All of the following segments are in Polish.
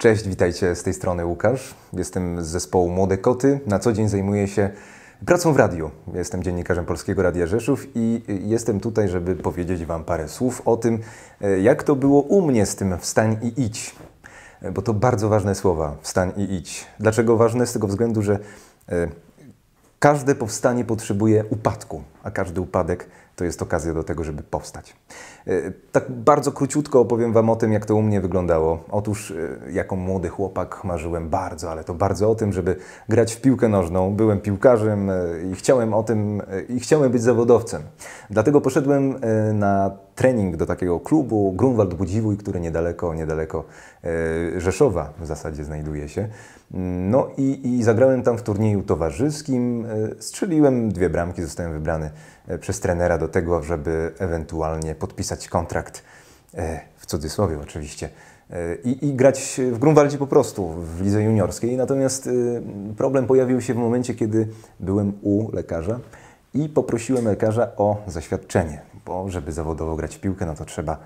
Cześć, witajcie z tej strony Łukasz. Jestem z zespołu Młode Koty. Na co dzień zajmuję się pracą w radiu. Jestem dziennikarzem Polskiego Radia Rzeszów i jestem tutaj, żeby powiedzieć Wam parę słów o tym, jak to było u mnie z tym wstań i idź. Bo to bardzo ważne słowa, wstań i idź. Dlaczego ważne? Z tego względu, że e, każde powstanie potrzebuje upadku a każdy upadek to jest okazja do tego, żeby powstać. E, tak bardzo króciutko opowiem Wam o tym, jak to u mnie wyglądało. Otóż, e, jako młody chłopak, marzyłem bardzo, ale to bardzo o tym, żeby grać w piłkę nożną. Byłem piłkarzem e, i chciałem o tym, i chciałem być zawodowcem. Dlatego poszedłem na trening do takiego klubu Grunwald Budziwój, który niedaleko, niedaleko Rzeszowa w zasadzie znajduje się. No i, i zagrałem tam w turnieju towarzyskim, strzeliłem dwie bramki, zostałem wybrany E, przez trenera do tego, żeby ewentualnie podpisać kontrakt, e, w cudzysłowie oczywiście, e, i, i, grać w Grunwaldzie po prostu, w lidze juniorskiej. Natomiast problem pojawił się w momencie, kiedy byłem u lekarza i poprosiłem lekarza o zaświadczenie, bo żeby zawodowo grać w piłkę, no to trzeba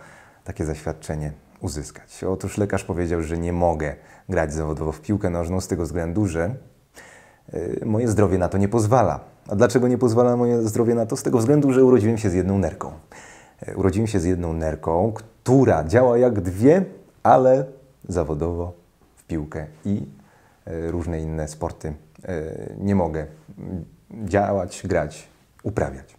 takie zaświadczenie uzyskać. Otóż lekarz powiedział, że nie mogę grać zawodowo w piłkę nożną z tego względu, że moje zdrowie na to nie pozwala. A dlaczego nie pozwala moje zdrowie na to? Z tego względu, że urodziłem się z jedną nerką. E, urodziłem się z jedną nerką, która działa jak dwie, ale zawodowo w piłkę i e, różne inne sporty. E, nie mogę działać, grać, uprawiać.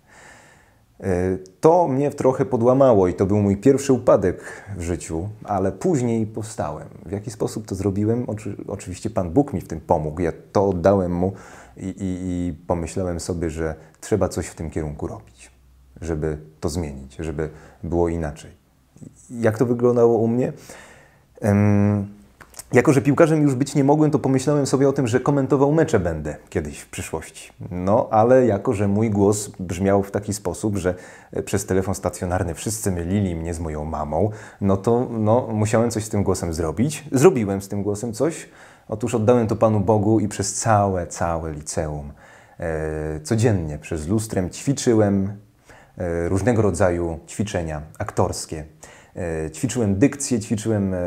E, to mnie trochę podłamało i to był mój pierwszy upadek w życiu, ale później powstałem. W jaki sposób to zrobiłem? Oczy, oczywiście Pan Bóg mi w tym pomógł. Ja to oddałem mu i, i, i, pomyślałem sobie, że trzeba coś w tym kierunku robić, żeby to zmienić, żeby było inaczej. Jak to wyglądało u mnie? Jako, że piłkarzem już być nie mogłem, to pomyślałem sobie o tym, że komentował mecze będę kiedyś w przyszłości. No, ale jako, że mój głos brzmiał w taki sposób, że e, przez telefon stacjonarny wszyscy mylili mnie z moją mamą, no to no, musiałem coś z tym głosem zrobić. Zrobiłem z tym głosem coś. Otóż oddałem to Panu Bogu i przez całe, całe liceum e, codziennie przez lustrem ćwiczyłem e, różnego rodzaju ćwiczenia aktorskie. E, ćwiczyłem dykcję, ćwiczyłem e,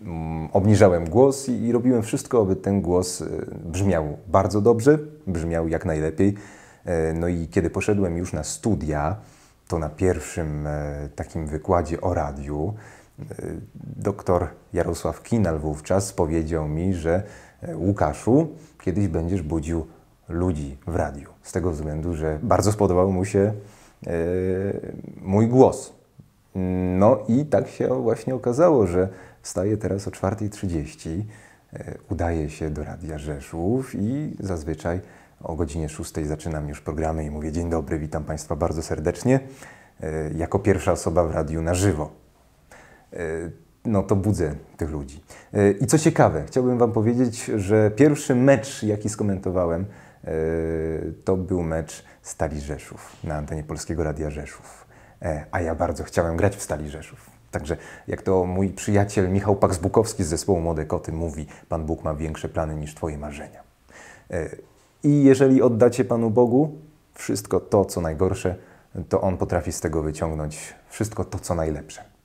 Mm, obniżałem głos i, i robiłem wszystko, aby ten głos y, brzmiał bardzo dobrze, brzmiał jak najlepiej. E, no i kiedy poszedłem już na studia, to na pierwszym e, takim wykładzie o radiu, e, doktor Jarosław Kinal wówczas powiedział mi, że Łukaszu, kiedyś będziesz budził ludzi w radiu. Z tego względu, że bardzo spodobał mu się mój głos. No i tak się właśnie okazało, że wstaję teraz o 4.30, e, udaję się do Radia Rzeszów i zazwyczaj o godzinie 6 zaczynam już programy i mówię dzień dobry, witam Państwa bardzo serdecznie, e, jako pierwsza osoba w radiu na żywo. E, no to budzę tych ludzi. I co ciekawe, chciałbym Wam powiedzieć, że pierwszy mecz, jaki skomentowałem, to był mecz Stali Rzeszów na antenie Polskiego Radia Rzeszów. E, a ja bardzo chciałem grać w Stali Rzeszów. Także jak to mój przyjaciel Michał Paksbukowski z zespołu Młode Koty mówi, Pan Bóg ma większe plany niż Twoje marzenia. E, I jeżeli oddacie Panu Bogu wszystko to, co najgorsze, to On potrafi z tego wyciągnąć wszystko to, co najlepsze.